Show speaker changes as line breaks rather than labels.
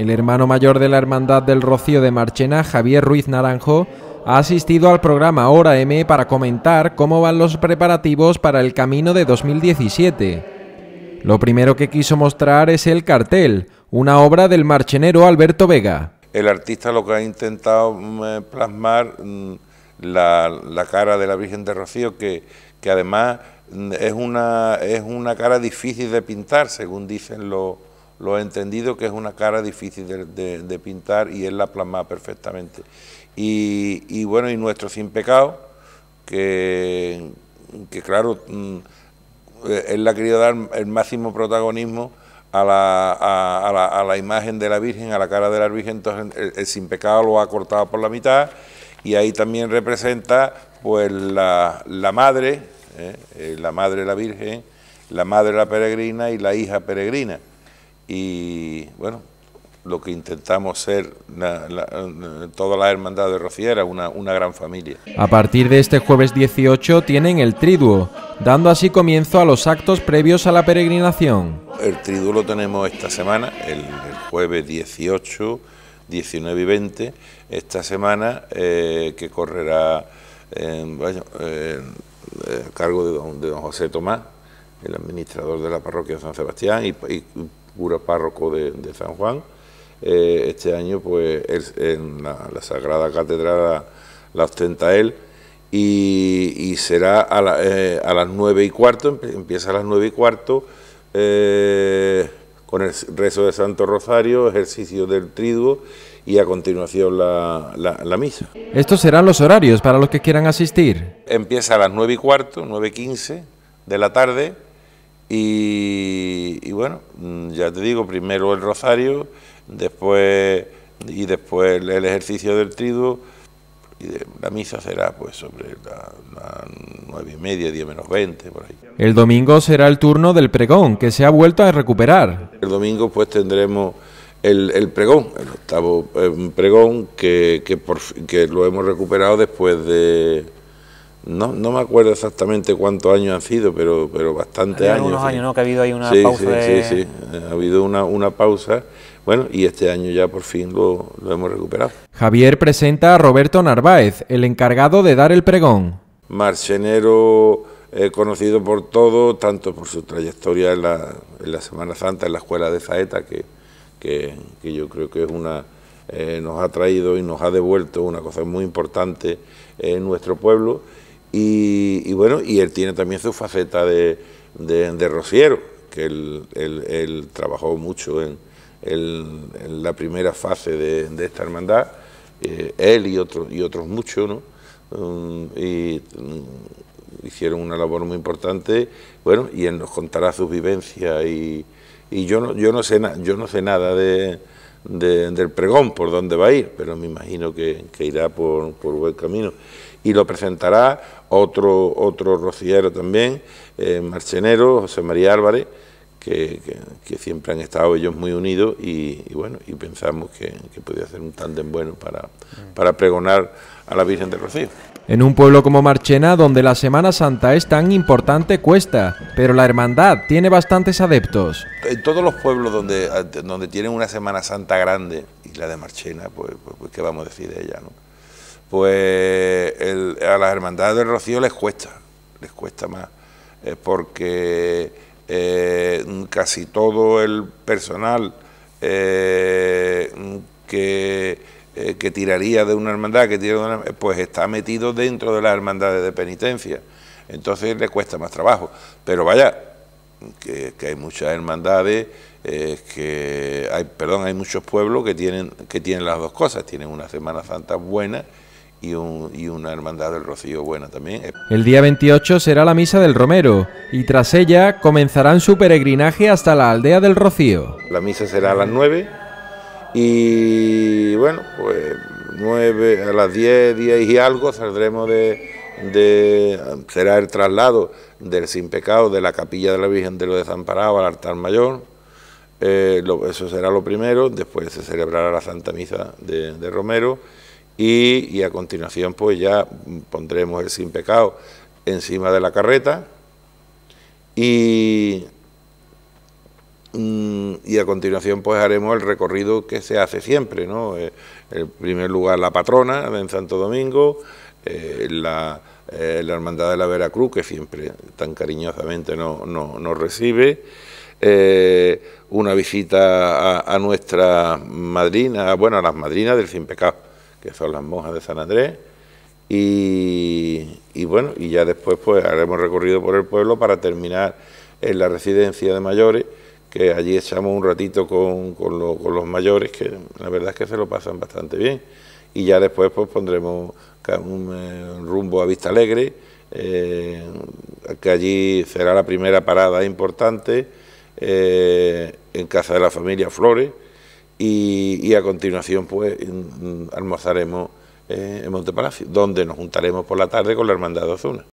El hermano mayor de la Hermandad del Rocío de Marchena, Javier Ruiz Naranjo, ha asistido al programa Hora M para comentar cómo van los preparativos para el camino de 2017. Lo primero que quiso mostrar es el cartel, una obra del marchenero Alberto Vega.
El artista lo que ha intentado mm, eh, plasmar mm, la, la cara de la Virgen de Rocío, que, que además mm, es una, es una cara difícil de pintar, según dicen los lo he entendido que es una cara difícil de, pintar y él la plasma perfectamente. Y, bueno, y nuestro sin pecado, que, que claro, mm, eh, él le ha querido dar el máximo protagonismo a la, a, la, imagen de la Virgen, a la cara de la Virgen, entonces el, sin pecado lo ha cortado por la mitad y ahí también representa pues la, madre, ¿eh? Eh, la madre de la Virgen, la madre la peregrina y la hija peregrina y bueno, lo que intentamos ser toda la hermandad de Rociera, una, una gran familia.
A partir de este jueves 18 tienen el triduo, dando así comienzo a los actos previos a la peregrinación.
El triduo lo tenemos esta semana, el, jueves 18, 19 y 20, esta semana eh, que correrá eh, ...en eh, a cargo de don, José Tomás, el administrador de la parroquia de San Sebastián, y cura párroco de, San Juan. Eh, este año, pues, en la, Sagrada Catedral la, ostenta él. Y, será eh, a, las nueve y cuarto, empieza a las nueve y cuarto, eh, con el rezo de Santo Rosario, ejercicio del triduo y a continuación la, la, misa.
¿Estos serán los horarios para los que quieran asistir?
Empieza a las nueve y cuarto, nueve y de la tarde y, bueno, mm, ya te digo, primero el rosario, después y después el ejercicio del triduo, y la misa
será pues sobre las
nueve y media, diez menos veinte, por ahí.
El domingo será el turno del pregón, que se ha vuelto a recuperar.
El domingo pues tendremos el, el pregón, el octavo eh, pregón, que, que lo hemos recuperado después de no, no me acuerdo exactamente cuántos años han sido, pero, pero bastantes años. Unos años, ¿no? Que ha habido ahí una pausa. Sí, sí, sí, ha habido una, una pausa. Bueno, y este año ya por fin lo, hemos recuperado.
Javier presenta a Roberto Narváez, el encargado de dar el pregón.
"...Marchenero, eh, conocido por todo, tanto por su trayectoria en la, en la Semana Santa, en la Escuela de Zaeta, que, que, yo creo que es una, eh, nos ha traído y nos ha devuelto una cosa muy importante en nuestro pueblo y, bueno, y él tiene también su faceta de, de, rociero, que él, trabajó mucho en, la primera fase de, esta hermandad, eh, él y, y otros muchos, ¿no? Mm, mm, hicieron una labor muy importante, bueno, y él nos contará sus vivencias y, yo no, yo no sé yo no sé nada de, del pregón, por dónde va a ir, pero me imagino que, irá por, buen camino. Y lo presentará otro, otro rociero también, eh, marchenero, José María Álvarez, que, siempre han estado ellos muy unidos y, bueno, y pensamos que, podía ser un tándem bueno para, para pregonar a la Virgen del Rocío.
En un pueblo como Marchena, donde la Semana Santa es tan importante, cuesta, pero la hermandad tiene bastantes adeptos.
En todos los pueblos donde, donde tienen una Semana Santa grande, y la de Marchena, pues, pues, pues ¿qué vamos a decir de ella? No? Pues a las hermandades del Rocío les cuesta, les cuesta más, eh, porque eh, casi todo el personal eh, eh, que, tiraría de una hermandad, que tira pues está metido dentro de las hermandades de penitencia. Entonces le cuesta más trabajo. Pero vaya, que, hay muchas hermandades, que hay, perdón, hay muchos pueblos que tienen, que tienen las dos cosas, tienen una Semana Santa buena y, una hermandad del Rocío buena también.
El día 28 será la misa del Romero y tras ella comenzarán su peregrinaje hasta la aldea del Rocío.
La misa será a las 9 y bueno, pues 9, a las 10, 10 y algo saldremos de, será el traslado del sin pecado de la capilla de la Virgen de los Desamparados al altar mayor. Eh, eso será lo primero, después se celebrará la Santa Misa de Romero y, a continuación pues ya pondremos el sin pecado encima de la carreta y, mm, y a continuación pues haremos el recorrido que se hace siempre, ¿no? En eh, primer lugar la patrona en Santo Domingo, eh, la, eh, la, Hermandad de la Veracruz, que siempre tan cariñosamente nos recibe, una visita a, a nuestras madrinas, bueno, a las madrinas del Sin Pecado que son las monjas de San Andrés, y, bueno, y ya después pues haremos recorrido por el pueblo para terminar en la residencia de mayores, que allí echamos un ratito con, los mayores, que la verdad es que se lo pasan bastante bien, y ya después pues pondremos un eh, rumbo a Vista Alegre, eh, que allí será la primera parada importante, eh, en casa de la familia Flores, y, a continuación pues mm, mm, almorzaremos eh, en Montepalacio, donde nos juntaremos por la tarde con la Hermandad de